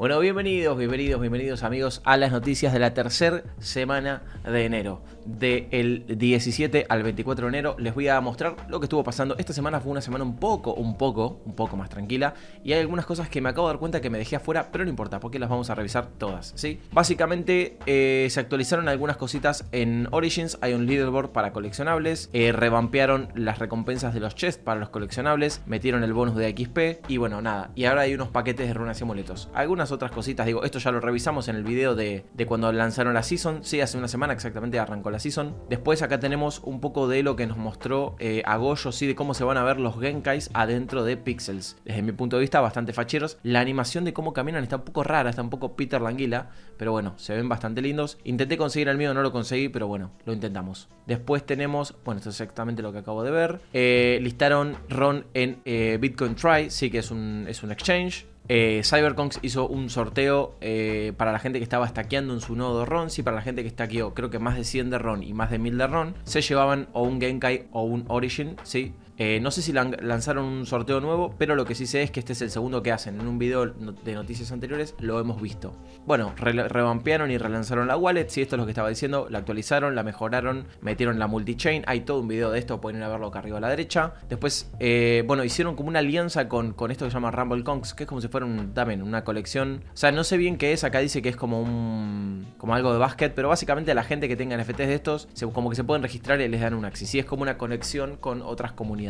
Bueno, bienvenidos, bienvenidos, bienvenidos amigos a las noticias de la tercera semana de enero. Del el 17 al 24 de enero les voy a mostrar lo que estuvo pasando. Esta semana fue una semana un poco, un poco, un poco más tranquila. Y hay algunas cosas que me acabo de dar cuenta que me dejé afuera, pero no importa, porque las vamos a revisar todas, ¿sí? Básicamente eh, se actualizaron algunas cositas en Origins. Hay un leaderboard para coleccionables. Eh, revampearon las recompensas de los chests para los coleccionables. Metieron el bonus de XP. Y bueno, nada. Y ahora hay unos paquetes de runas y amuletos. Algunas otras cositas. Digo, esto ya lo revisamos en el video de, cuando lanzaron la season. Sí, hace una semana exactamente arrancó la season. Después acá tenemos un poco de lo que nos mostró eh, a sí, de cómo se van a ver los Genkais adentro de Pixels. Desde mi punto de vista, bastante facheros. La animación de cómo caminan está un poco rara, está un poco Peter Languila, pero bueno, se ven bastante lindos. Intenté conseguir el mío, no lo conseguí, pero bueno, lo intentamos. Después tenemos, bueno, esto es exactamente lo que acabo de ver. Eh, listaron Ron en eh, Bitcoin Try, sí que es un, es un exchange. Eh, Cyberconks hizo un sorteo eh, para la gente que estaba stackeando en su nodo RON. Si para la gente que stackeó, creo que más de 100 de RON y más de 1000 de RON, se llevaban o un Genkai o un Origin, ¿sí? Eh, no sé si lanzaron un sorteo nuevo, pero lo que sí sé es que este es el segundo que hacen. En un video de noticias anteriores lo hemos visto. Bueno, revampearon y relanzaron la wallet. Si esto es lo que estaba diciendo, la actualizaron, la mejoraron, metieron la multichain. Hay todo un video de esto, pueden ir a verlo acá arriba a la derecha. Después, eh, bueno, hicieron como una alianza con, con esto que se llama Rumble Kongs, que es como si fuera un, también una colección. O sea, no sé bien qué es. Acá dice que es como un. como algo de básquet, pero básicamente la gente que tenga NFTs de estos, como que se pueden registrar y les dan un access. Y es como una conexión con otras comunidades.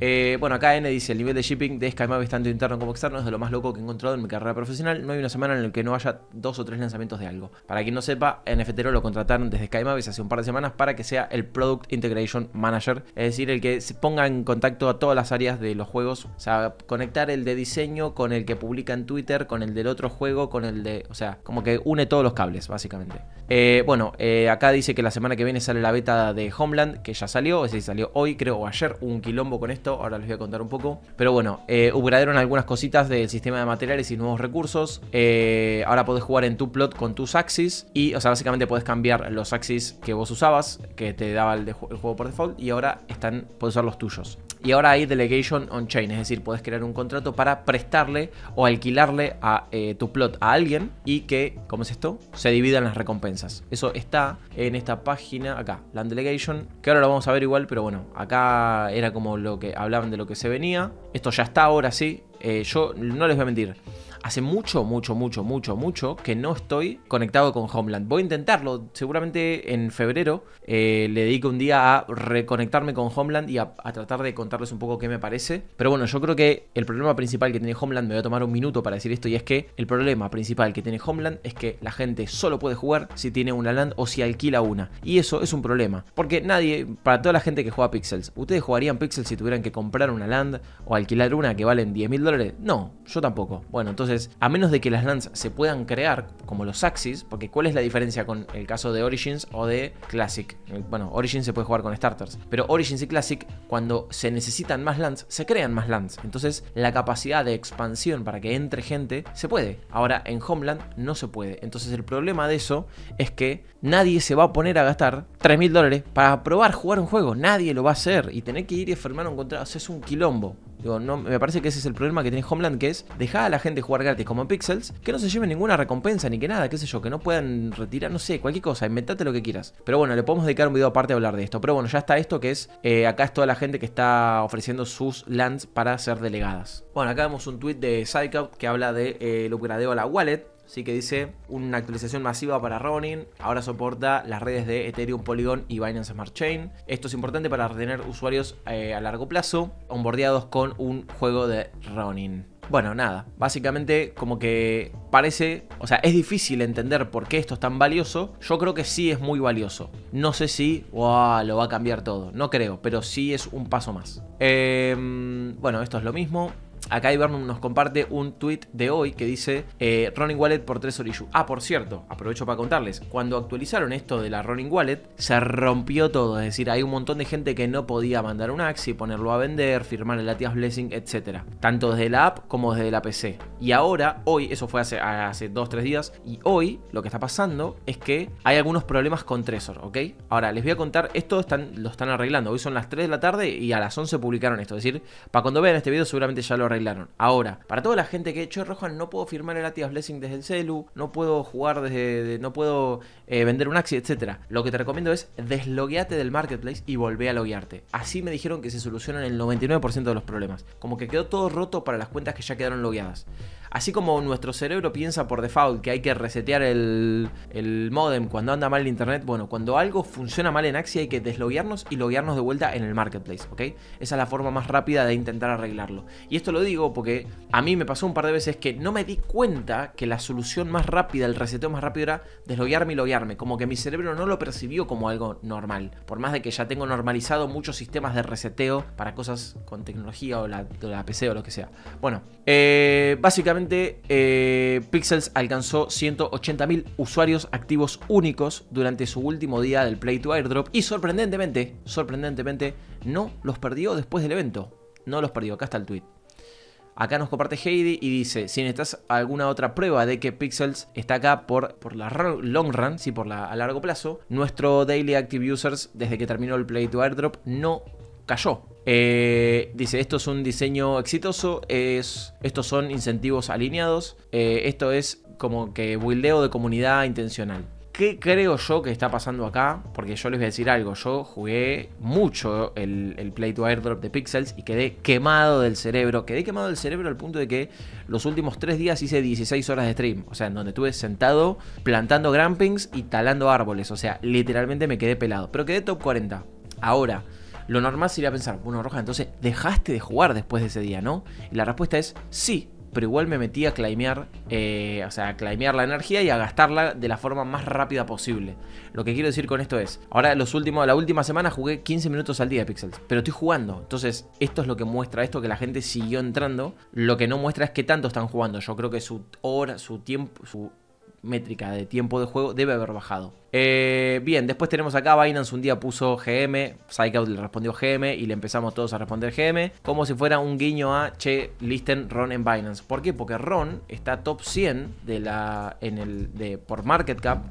Eh, bueno, acá N dice, el nivel de shipping de SkyMavis tanto interno como externo, es de lo más loco que he encontrado en mi carrera profesional. No hay una semana en la que no haya dos o tres lanzamientos de algo. Para quien no sepa, en NFTero lo contrataron desde SkyMavis hace un par de semanas para que sea el Product Integration Manager, es decir, el que se ponga en contacto a todas las áreas de los juegos, o sea, conectar el de diseño con el que publica en Twitter, con el del otro juego, con el de, o sea, como que une todos los cables, básicamente. Eh, bueno, eh, acá dice que la semana que viene sale la beta de Homeland, que ya salió, es decir, salió hoy, creo, o ayer, un kilo lombo con esto, ahora les voy a contar un poco. Pero bueno, eh, algunas cositas del sistema de materiales y nuevos recursos. Eh, ahora podés jugar en tu plot con tus axis y, o sea, básicamente podés cambiar los axis que vos usabas, que te daba el, el juego por default, y ahora están, podés usar los tuyos y ahora hay delegation on chain, es decir, puedes crear un contrato para prestarle o alquilarle a eh, tu plot a alguien y que, ¿cómo es esto? Se dividan las recompensas. Eso está en esta página acá, Land Delegation, que ahora lo vamos a ver igual, pero bueno, acá era como lo que hablaban de lo que se venía. Esto ya está ahora sí, eh, yo no les voy a mentir. Hace mucho, mucho, mucho, mucho, mucho que no estoy conectado con Homeland. Voy a intentarlo. Seguramente en febrero eh, le dedico un día a reconectarme con Homeland y a, tratar de contarles un poco qué me parece. Pero bueno, yo creo que el problema principal que tiene Homeland, me voy a tomar un minuto para decir esto, y es que el problema principal que tiene Homeland es que la gente solo puede jugar si tiene una land o si alquila una. Y eso es un problema. Porque nadie, para toda la gente que juega Pixels, ustedes jugarían Pixels si tuvieran que comprar una land o alquilar una que valen $10,000 no, yo tampoco. Bueno, entonces, a menos de que las lands se puedan crear como los Axis, porque ¿cuál es la diferencia con el caso de Origins o de Classic? Eh, bueno, Origins se puede jugar con starters, pero Origins y Classic, cuando se necesitan más lands, se crean más lands. Entonces, la capacidad de expansión para que entre gente se puede. Ahora, en Homeland no se puede. Entonces, el problema de eso es que nadie se va a poner a gastar 3.000 dólares para probar jugar un juego. Nadie lo va a hacer y tener que ir y firmar un contrato. es un quilombo no, me parece que ese es el problema que tiene Homeland, que es dejar a la gente jugar gratis como en Pixels, que no se lleven ninguna recompensa ni que nada, qué sé yo, que no puedan retirar, no sé, cualquier cosa, inventate lo que quieras. Pero bueno, le podemos dedicar un video aparte a hablar de esto. Pero bueno, ya está esto que es, eh, acá es toda la gente que está ofreciendo sus lands para ser delegadas. Bueno, acá vemos un tweet de Psycout que habla de el eh, upgradeo a la wallet ¿sí? que dice una actualización masiva para Ronin, ahora soporta las redes de Ethereum, Polygon y Binance Smart Chain. Esto es importante para retener usuarios eh, a largo plazo, onboardeados con un juego de Ronin. Bueno, nada, básicamente como que parece, o sea, es difícil entender por qué esto es tan valioso. Yo creo que sí es muy valioso. No sé si, wow, lo va a cambiar todo, no creo, pero sí es un paso más. Em, bueno, esto es lo mismo. Acá Ibernum nos comparte un tweet de hoy que dice eh, Running Wallet por 3 Orishu. Ah, por cierto, aprovecho para contarles. Cuando actualizaron esto de la Running Wallet, se rompió todo. Es decir, hay un montón de gente que no podía mandar un Axi, ponerlo a vender, firmar el Latias Blessing, etc. Tanto desde la app como desde la PC. Y ahora, hoy, eso fue hace, hace 2-3 días, y hoy lo que está pasando es que hay algunos problemas con Trezor, ¿ok? Ahora, les voy a contar, esto están, lo están arreglando. Hoy son las 3 de la tarde y a las 11 publicaron esto. Es decir, para cuando vean este video seguramente ya lo arreglaron. Ahora, para toda la gente que, che, Rojan, no puedo firmar el Atias Blessing desde el celu, no puedo jugar desde, no puedo eh, vender un Axi, etc. Lo que te recomiendo es deslogueate del marketplace y volvé a loguearte. Así me dijeron que se solucionan el 99% de los problemas. Como que quedó todo roto para las cuentas que ya quedaron logueadas. Así como nuestro cerebro piensa por default que hay que resetear el, el modem cuando anda mal el internet, bueno, cuando algo funciona mal en Axie hay que desloguearnos y loguearnos de vuelta en el marketplace, ¿ok? Esa es la forma más rápida de intentar arreglarlo. Y esto lo digo porque a mí me pasó un par de veces que no me di cuenta que la solución más rápida, el reseteo más rápido era desloguearme y loguearme, como que mi cerebro no lo percibió como algo normal, por más de que ya tengo normalizado muchos sistemas de reseteo para cosas con tecnología o la, PC o lo que sea. Bueno, eh, básicamente eh, Pixels alcanzó 180.000 usuarios activos únicos durante su último día del Play to Airdrop y sorprendentemente, sorprendentemente, no los perdió después del evento. No los perdió, acá está el tweet. Acá nos comparte Heidi y dice, si necesitas alguna otra prueba de que Pixels está acá por, por la long run, sí, por la a largo plazo, nuestro Daily Active Users desde que terminó el Play to Airdrop no cayó. Eh, dice, esto es un diseño exitoso, es, estos son incentivos alineados, eh, esto es como que buildeo de comunidad intencional. ¿Qué creo yo que está pasando acá? Porque yo les voy a decir algo, yo jugué mucho el, el Play to Airdrop de Pixels y quedé quemado del cerebro, quedé quemado del cerebro al punto de que los últimos tres días hice 16 horas de stream, o sea, en donde estuve sentado plantando grampings y talando árboles, o sea, literalmente me quedé pelado, pero quedé top 40. Ahora, lo normal sería pensar, bueno, Roja, entonces dejaste de jugar después de ese día, ¿no? Y la respuesta es sí, pero igual me metí a claimear, eh, o sea, a claimear la energía y a gastarla de la forma más rápida posible. Lo que quiero decir con esto es, ahora los últimos, la última semana jugué 15 minutos al día de Pixels, pero estoy jugando. Entonces, esto es lo que muestra esto, que la gente siguió entrando. Lo que no muestra es qué tanto están jugando. Yo creo que su hora, su tiempo, su métrica de tiempo de juego debe haber bajado. Eh, bien, después tenemos acá Binance un día puso GM, Psychout le respondió GM y le empezamos todos a responder GM, como si fuera un guiño a che, listen Ron en Binance. ¿Por qué? Porque Ron está top 100 de la, en el, de, por market cap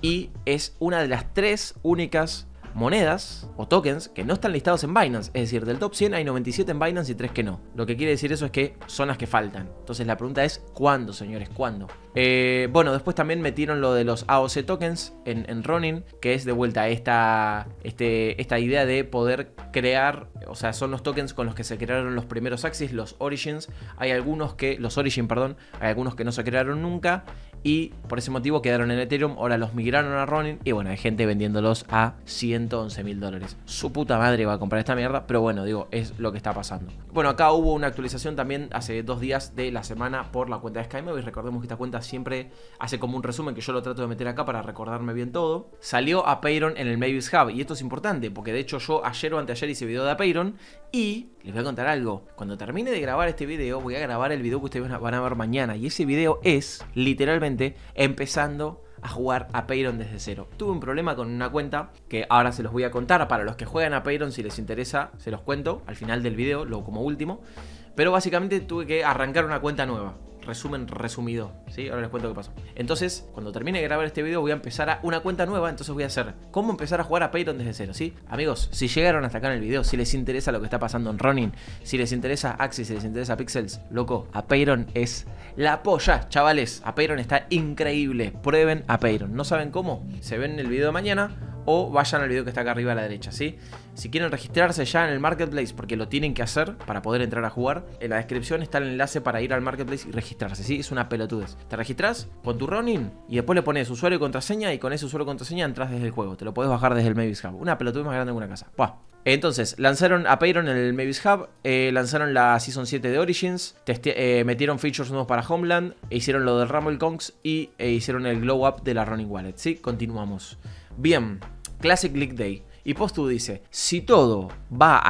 y es una de las tres únicas monedas o tokens que no están listados en Binance. Es decir, del top 100 hay 97 en Binance y 3 que no. Lo que quiere decir eso es que son las que faltan. Entonces la pregunta es, ¿cuándo, señores? ¿Cuándo? Eh, bueno, después también metieron lo de los AOC tokens en, en Ronin, que es de vuelta esta, este, esta idea de poder crear, o sea, son los tokens con los que se crearon los primeros Axis, los Origins. Hay algunos que, los Origin, perdón, hay algunos que no se crearon nunca y por ese motivo quedaron en Ethereum, ahora los migraron a Ronin y bueno, hay gente vendiéndolos a 111 mil dólares. Su puta madre va a comprar esta mierda, pero bueno, digo, es lo que está pasando. Bueno, acá hubo una actualización también hace dos días de la semana por la cuenta de sky y recordemos que esta cuenta siempre hace como un resumen que yo lo trato de meter acá para recordarme bien todo. Salió a en el Mavis Hub y esto es importante porque de hecho yo ayer o anteayer hice video de Apeiron y les voy a contar algo. Cuando termine de grabar este video, voy a grabar el video que ustedes van a ver mañana. Y ese video es, literalmente, empezando a jugar a Payron desde cero. Tuve un problema con una cuenta que ahora se los voy a contar. Para los que juegan a Payron, si les interesa, se los cuento al final del video, luego como último. Pero básicamente tuve que arrancar una cuenta nueva resumen resumido, ¿sí? Ahora les cuento qué pasó. Entonces, cuando termine de grabar este video voy a empezar a una cuenta nueva, entonces voy a hacer cómo empezar a jugar a Payton desde cero, ¿sí? Amigos, si llegaron hasta acá en el video, si les interesa lo que está pasando en Ronin, si les interesa Axis, si les interesa Pixels, loco, a Payton es la polla, chavales. A Payton está increíble. Prueben a Payton. ¿No saben cómo? Se ven en el video de mañana o vayan al video que está acá arriba a la derecha, ¿sí? Si quieren registrarse ya en el marketplace, porque lo tienen que hacer para poder entrar a jugar, en la descripción está el enlace para ir al marketplace y registrarse, ¿sí? Es una pelotudez. Te registras con tu Ronin y después le pones usuario y contraseña y con ese usuario y contraseña entras desde el juego. Te lo podés bajar desde el Mavis Hub. Una pelotudez más grande que una casa. Entonces, lanzaron a Payron en el Mavis Hub, eh, lanzaron la Season 7 de Origins, eh, metieron features nuevos para Homeland, e hicieron lo de Rumble Kongs y eh, hicieron el glow up de la Ronin Wallet, ¿sí? Continuamos. Bien, Classic League Day. Y Postu dice, si todo va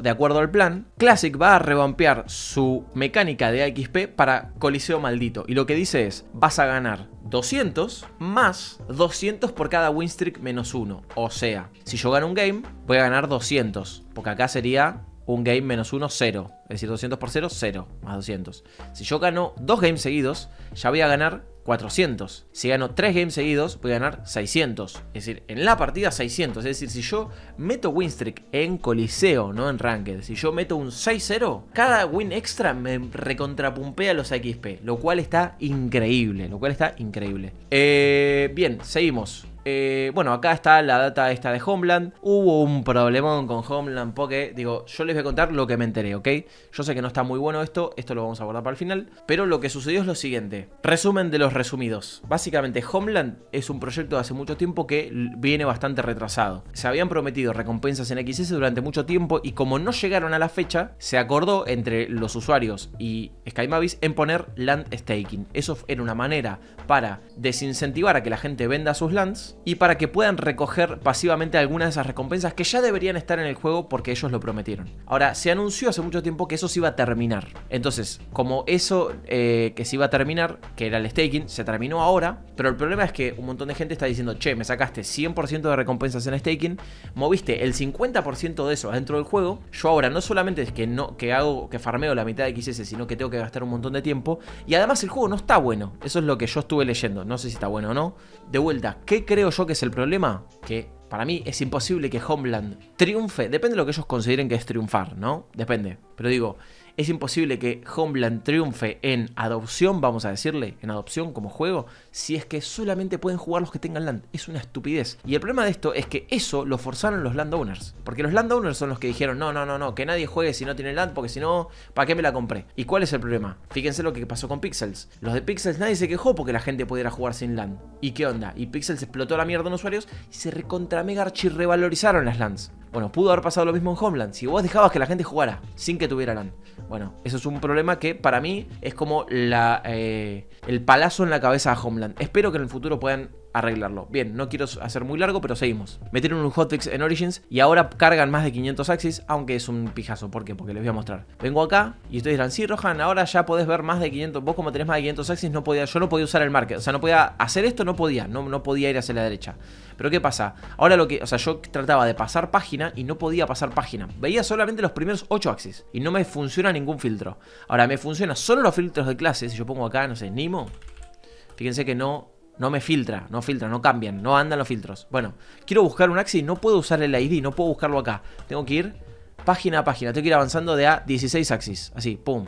de acuerdo al plan, Classic va a revampear su mecánica de AXP para Coliseo Maldito. Y lo que dice es, vas a ganar 200 más 200 por cada win streak menos 1. O sea, si yo gano un game, voy a ganar 200. Porque acá sería un game menos uno 0. Es decir, 200 por cero 0, más 200. Si yo gano dos games seguidos, ya voy a ganar 400. Si gano tres games seguidos, voy a ganar 600. Es decir, en la partida 600. Es decir, si yo meto win streak en Coliseo, no en Ranked, si yo meto un 6-0, cada win extra me recontrapumpea los XP. Lo cual está increíble. Lo cual está increíble. Eh, bien, seguimos. Eh, bueno, acá está la data esta de Homeland. Hubo un problemón con Homeland porque, digo, yo les voy a contar lo que me enteré, ¿ok? Yo sé que no está muy bueno esto, esto lo vamos a abordar para el final. Pero lo que sucedió es lo siguiente. Resumen de los resumidos. Básicamente, Homeland es un proyecto de hace mucho tiempo que viene bastante retrasado. Se habían prometido recompensas en XS durante mucho tiempo y como no llegaron a la fecha, se acordó entre los usuarios y SkyMavis en poner land staking. Eso era una manera para desincentivar a que la gente venda sus lands y para que puedan recoger pasivamente algunas de esas recompensas que ya deberían estar en el juego porque ellos lo prometieron. Ahora, se anunció hace mucho tiempo que eso se iba a terminar. Entonces, como eso eh, que se iba a terminar, que era el staking, se terminó ahora, pero el problema es que un montón de gente está diciendo, che, me sacaste 100% de recompensas en staking, moviste el 50% de eso dentro del juego, yo ahora no solamente es que, no, que hago, que farmeo la mitad de XS, sino que tengo que gastar un montón de tiempo, y además el juego no está bueno, eso es lo que yo estoy estuve leyendo, no sé si está bueno o no. De vuelta, ¿qué creo yo que es el problema? Que para mí es imposible que Homeland triunfe. Depende de lo que ellos consideren que es triunfar, ¿no? Depende. Pero digo, es imposible que Homeland triunfe en adopción, vamos a decirle, en adopción como juego, si es que solamente pueden jugar los que tengan land. Es una estupidez. Y el problema de esto es que eso lo forzaron los landowners. Porque los landowners son los que dijeron, no, no, no, no, que nadie juegue si no tiene land, porque si no, ¿para qué me la compré? ¿Y cuál es el problema? Fíjense lo que pasó con Pixels. Los de Pixels nadie se quejó porque la gente pudiera jugar sin land. ¿Y qué onda? Y Pixels explotó la mierda en usuarios y se recontra Megarchi revalorizaron las lands. Bueno, pudo haber pasado lo mismo en Homeland. Si vos dejabas que la gente jugara sin que tuvieran, Bueno, eso es un problema que para mí es como eh, el palazo en la cabeza a Homeland. Espero que en el futuro puedan arreglarlo. Bien, no quiero hacer muy largo, pero seguimos. Metieron un hotfix en Origins y ahora cargan más de 500 axis, aunque es un pijazo. ¿Por qué? Porque les voy a mostrar. Vengo acá y ustedes dirán, sí, Rohan, ahora ya podés ver más de 500. Vos como tenés más de 500 axis, no podía, yo no podía usar el market. O sea, no podía hacer esto, no podía. no podía ir hacia la derecha. Pero ¿qué pasa? Ahora lo que, o sea, yo trataba de pasar página y no podía pasar página. Veía solamente los primeros 8 axis y no me funciona ningún filtro. Ahora, me funciona solo los filtros de clases Si yo pongo acá, no sé, Nimo, fíjense que no, no me filtra, no filtra, no cambian, no andan los filtros. Bueno, quiero buscar un axis, no puedo usar el ID, no puedo buscarlo acá. Tengo que ir página a página, tengo que ir avanzando de a 16 axis, así, pum.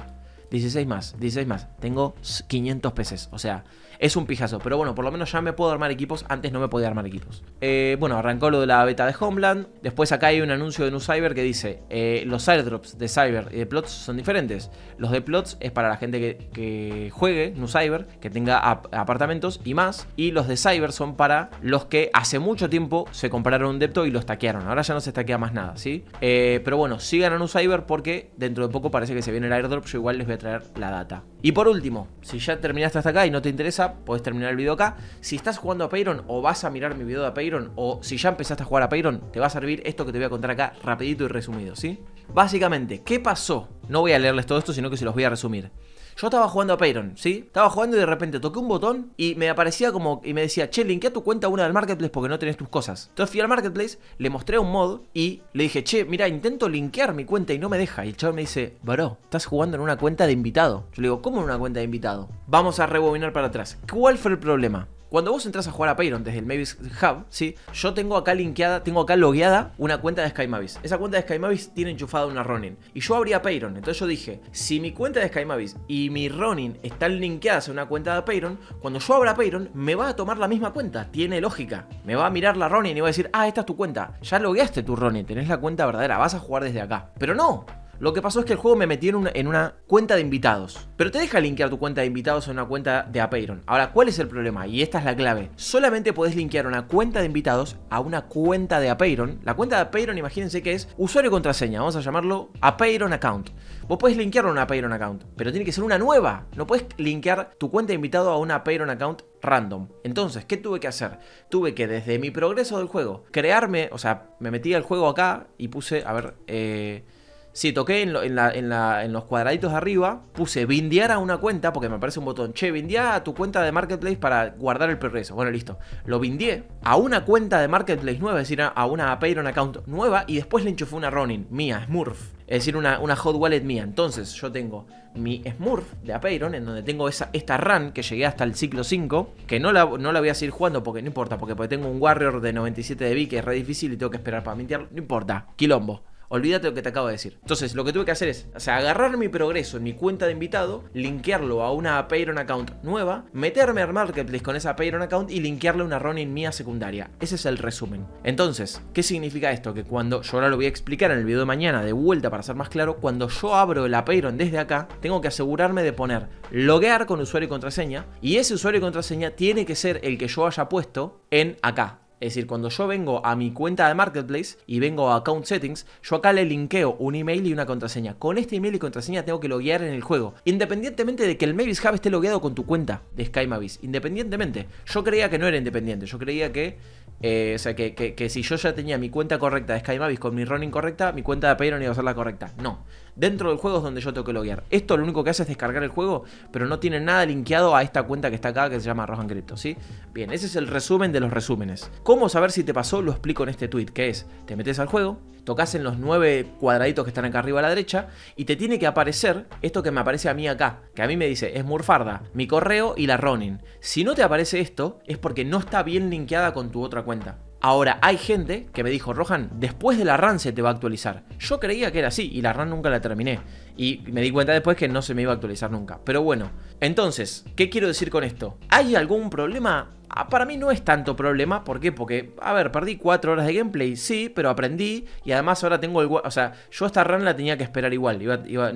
16 más, 16 más. Tengo 500 peces. O sea, es un pijazo. Pero bueno, por lo menos ya me puedo armar equipos. Antes no me podía armar equipos. Eh, bueno, arrancó lo de la beta de Homeland. Después acá hay un anuncio de NuCyber Cyber que dice: eh, Los airdrops de Cyber y de Plots son diferentes. Los de Plots es para la gente que, juegue NuCyber Cyber, que tenga apartamentos y más. Y los de Cyber son para los que hace mucho tiempo se compraron un depto y los taquearon. Ahora ya no se taquea más nada, ¿sí? Eh, pero bueno, sigan a NuCyber Cyber porque dentro de poco parece que se viene el airdrop. Yo igual les voy a traer la data. Y por último, si ya terminaste hasta acá y no te interesa, Puedes terminar el video acá. Si estás jugando a Payron o vas a mirar mi video de Payron o si ya empezaste a jugar a Payron, te va a servir esto que te voy a contar acá rapidito y resumido, ¿sí? Básicamente, ¿qué pasó? No voy a leerles todo esto, sino que se los voy a resumir. Yo estaba jugando a Payron, ¿sí? Estaba jugando y de repente toqué un botón y me aparecía como. Y me decía, che, linkea tu cuenta a una del marketplace porque no tenés tus cosas. Entonces fui al marketplace, le mostré un mod y le dije, che, mira, intento linkear mi cuenta y no me deja. Y el chaval me dice, bro, estás jugando en una cuenta de invitado. Yo le digo, ¿cómo en una cuenta de invitado? Vamos a rebobinar para atrás. ¿Cuál fue el problema? Cuando vos entras a jugar a Payron desde el Mavis Hub, ¿sí? yo tengo acá linkeada, tengo acá logueada una cuenta de SkyMavis. Esa cuenta de SkyMavis tiene enchufada una Ronin. Y yo abría Payron. Entonces yo dije, si mi cuenta de SkyMavis y mi Ronin están linkeadas a una cuenta de Payron, cuando yo abra Payron me va a tomar la misma cuenta. Tiene lógica. Me va a mirar la Ronin y va a decir, ah, esta es tu cuenta. Ya logueaste tu Ronin, tenés la cuenta verdadera, vas a jugar desde acá. Pero no, lo que pasó es que el juego me metió en una, cuenta de invitados. Pero te deja linkear tu cuenta de invitados a una cuenta de Apeiron. Ahora, ¿cuál es el problema? Y esta es la clave. Solamente podés linkear una cuenta de invitados a una cuenta de Apeiron. La cuenta de Apeiron, imagínense que es usuario y contraseña. Vamos a llamarlo Apeiron Account. Vos podés linkearlo a una Apeiron Account, pero tiene que ser una nueva. No puedes linkear tu cuenta de invitado a una Apeiron Account random. Entonces, ¿qué tuve que hacer? Tuve que desde mi progreso del juego crearme, o sea, me metí al juego acá y puse, a ver, eh si toqué en, los cuadraditos de arriba, puse bindear a una cuenta, porque me aparece un botón, che, bindear a tu cuenta de Marketplace para guardar el progreso. Bueno, listo. Lo bindié a una cuenta de Marketplace nueva, es decir, a una Patreon account nueva, y después le enchufé una Ronin, mía, Smurf. Es decir, una, hot wallet mía. Entonces, yo tengo mi Smurf de Apeiron, en donde tengo esa, esta run que llegué hasta el ciclo 5, que no la, no la voy a seguir jugando porque no importa, porque, tengo un Warrior de 97 de B que es re difícil y tengo que esperar para mintearlo No importa, quilombo. Olvídate lo que te acabo de decir. Entonces, lo que tuve que hacer es, o sea, agarrar mi progreso en mi cuenta de invitado, linkearlo a una Payron account nueva, meterme al marketplace con esa Payron account y linkearle una running mía secundaria. Ese es el resumen. Entonces, ¿qué significa esto? Que cuando yo ahora lo voy a explicar en el video de mañana de vuelta para ser más claro, cuando yo abro la Payron desde acá, tengo que asegurarme de poner loguear con usuario y contraseña y ese usuario y contraseña tiene que ser el que yo haya puesto en acá, es decir, cuando yo vengo a mi cuenta de Marketplace y vengo a Account Settings, yo acá le linkeo un email y una contraseña. Con este email y contraseña tengo que loguear en el juego. Independientemente de que el Mavis Hub esté logueado con tu cuenta de SkyMavis. Independientemente. Yo creía que no era independiente. Yo creía que... Eh, o sea, que, si yo ya tenía mi cuenta correcta de SkyMavis con mi running correcta, mi cuenta de Payron iba a ser la correcta. No. Dentro del juego es donde yo tengo que loguear. Esto lo único que hace es descargar el juego, pero no tiene nada linkeado a esta cuenta que está acá que se llama Rohan Crypto, ¿sí? Bien, ese es el resumen de los resúmenes. ¿Cómo saber si te pasó? Lo explico en este tweet, que es, te metes al juego, tocas en los nueve cuadraditos que están acá arriba a la derecha y te tiene que aparecer esto que me aparece a mí acá, que a mí me dice es Murfarda, mi correo y la Ronin. Si no te aparece esto, es porque no está bien linkeada con tu otra cuenta. Ahora, hay gente que me dijo, Rohan, después de la RAN se te va a actualizar. Yo creía que era así y la RAN nunca la terminé. Y me di cuenta después que no se me iba a actualizar nunca. Pero bueno, entonces, ¿qué quiero decir con esto? ¿Hay algún problema Ah, para mí no es tanto problema, ¿por qué? Porque, a ver, perdí 4 horas de gameplay, sí, pero aprendí y además ahora tengo el... O sea, yo esta run la tenía que esperar igual,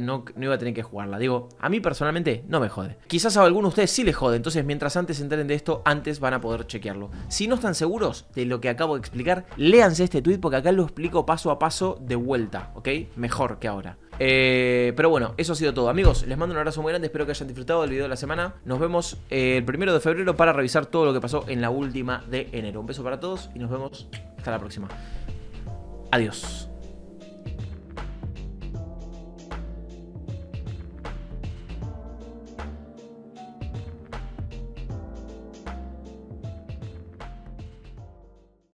no, iba a tener que jugarla. Digo, a mí personalmente no me jode. Quizás a alguno de ustedes sí les jode, entonces mientras antes se enteren de esto, antes van a poder chequearlo. Si no están seguros de lo que acabo de explicar, léanse este tweet porque acá lo explico paso a paso de vuelta, ¿ok? Mejor que ahora. Eh, pero bueno, eso ha sido todo. Amigos, les mando un abrazo muy grande. Espero que hayan disfrutado del video de la semana. Nos vemos eh, el primero de febrero para revisar todo lo que pasó en la última de enero. Un beso para todos y nos vemos hasta la próxima. Adiós.